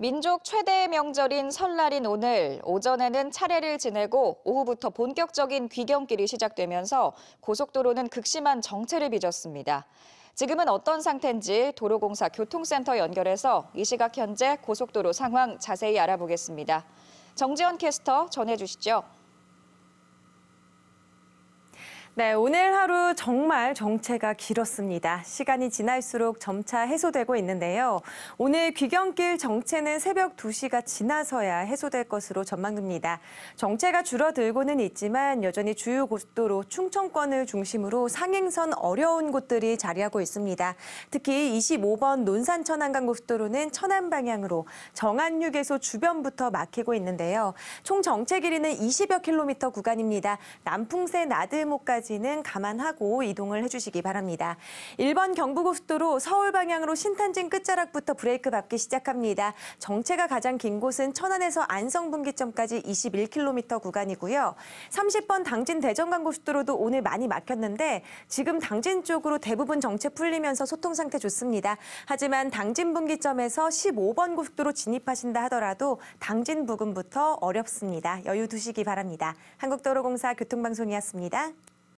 민족 최대 명절인 설날인 오늘 오전에는 차례를 지내고 오후부터 본격적인 귀경길이 시작되면서 고속도로는 극심한 정체를 빚었습니다. 지금은 어떤 상태인지 도로공사 교통센터 연결해서 이 시각 현재 고속도로 상황 자세히 알아보겠습니다. 정지현 캐스터 전해주시죠. 네, 오늘 하루 정말 정체가 길었습니다. 시간이 지날수록 점차 해소되고 있는데요. 오늘 귀경길 정체는 새벽 2시가 지나서야 해소될 것으로 전망됩니다. 정체가 줄어들고는 있지만 여전히 주요 곳도로 충청권을 중심으로 상행선 어려운 곳들이 자리하고 있습니다. 특히 25번 논산 천안간 고속도로는 천안 방향으로 정안휴게소 주변부터 막히고 있는데요. 총 정체 길이는 20여 킬로미터 구간입니다. 남풍세 나들목까지 시간까지는 감안하고 이동을 해주시기 바랍니다. 1번 경부고속도로 서울 방향으로 신탄진 끝자락부터 브레이크 받기 시작합니다. 정체가 가장 긴 곳은 천안에서 안성 분기점까지 21km 구간이고요. 30번 당진 대전간고속도로도 오늘 많이 막혔는데 지금 당진 쪽으로 대부분 정체 풀리면서 소통 상태 좋습니다. 하지만 당진 분기점에서 15번 고속도로 진입하신다 하더라도 당진 부근부터 어렵습니다. 여유 두시기 바랍니다. 한국도로공사 교통방송이었습니다.